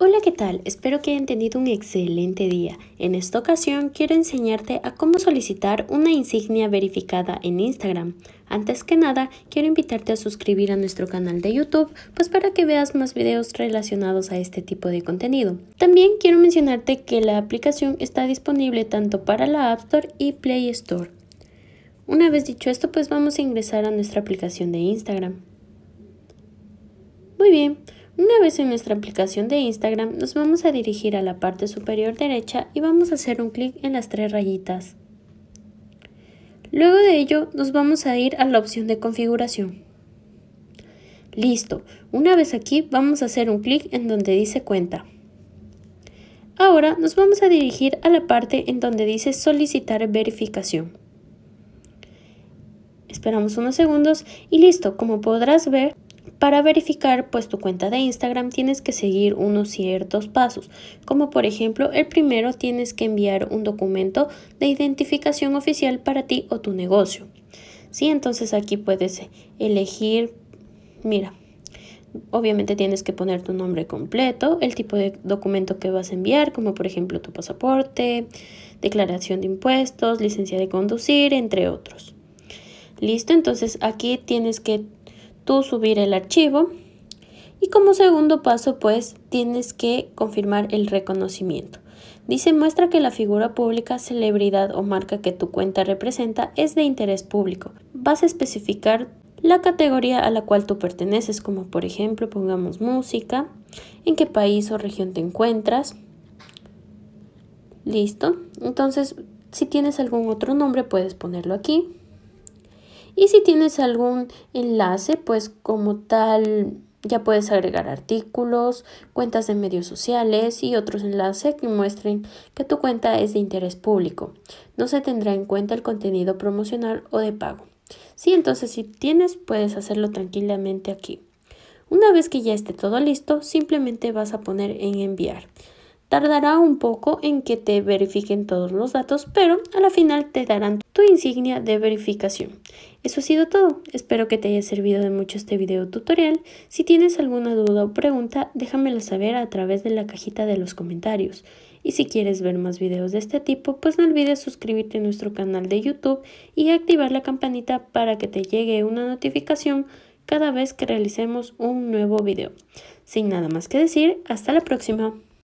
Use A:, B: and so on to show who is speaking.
A: Hola, ¿qué tal? Espero que hayan tenido un excelente día. En esta ocasión quiero enseñarte a cómo solicitar una insignia verificada en Instagram. Antes que nada, quiero invitarte a suscribir a nuestro canal de YouTube, pues para que veas más videos relacionados a este tipo de contenido. También quiero mencionarte que la aplicación está disponible tanto para la App Store y Play Store. Una vez dicho esto, pues vamos a ingresar a nuestra aplicación de Instagram. Muy bien. Una vez en nuestra aplicación de Instagram, nos vamos a dirigir a la parte superior derecha y vamos a hacer un clic en las tres rayitas. Luego de ello, nos vamos a ir a la opción de configuración. Listo, una vez aquí vamos a hacer un clic en donde dice cuenta. Ahora nos vamos a dirigir a la parte en donde dice solicitar verificación. Esperamos unos segundos y listo, como podrás ver, para verificar pues tu cuenta de Instagram tienes que seguir unos ciertos pasos, como por ejemplo el primero tienes que enviar un documento de identificación oficial para ti o tu negocio. Sí, entonces aquí puedes elegir, mira, obviamente tienes que poner tu nombre completo, el tipo de documento que vas a enviar, como por ejemplo tu pasaporte, declaración de impuestos, licencia de conducir, entre otros. Listo, entonces aquí tienes que tú subir el archivo. Y como segundo paso, pues, tienes que confirmar el reconocimiento. Dice, muestra que la figura pública, celebridad o marca que tu cuenta representa es de interés público. Vas a especificar la categoría a la cual tú perteneces, como por ejemplo, pongamos música, en qué país o región te encuentras. Listo. Entonces, si tienes algún otro nombre, puedes ponerlo aquí. Y si tienes algún enlace, pues como tal ya puedes agregar artículos, cuentas de medios sociales y otros enlaces que muestren que tu cuenta es de interés público. No se tendrá en cuenta el contenido promocional o de pago. Sí, entonces si tienes puedes hacerlo tranquilamente aquí. Una vez que ya esté todo listo, simplemente vas a poner en enviar. Tardará un poco en que te verifiquen todos los datos, pero a la final te darán tu insignia de verificación. Eso ha sido todo. Espero que te haya servido de mucho este video tutorial. Si tienes alguna duda o pregunta, déjamela saber a través de la cajita de los comentarios. Y si quieres ver más videos de este tipo, pues no olvides suscribirte a nuestro canal de YouTube y activar la campanita para que te llegue una notificación cada vez que realicemos un nuevo video. Sin nada más que decir, hasta la próxima.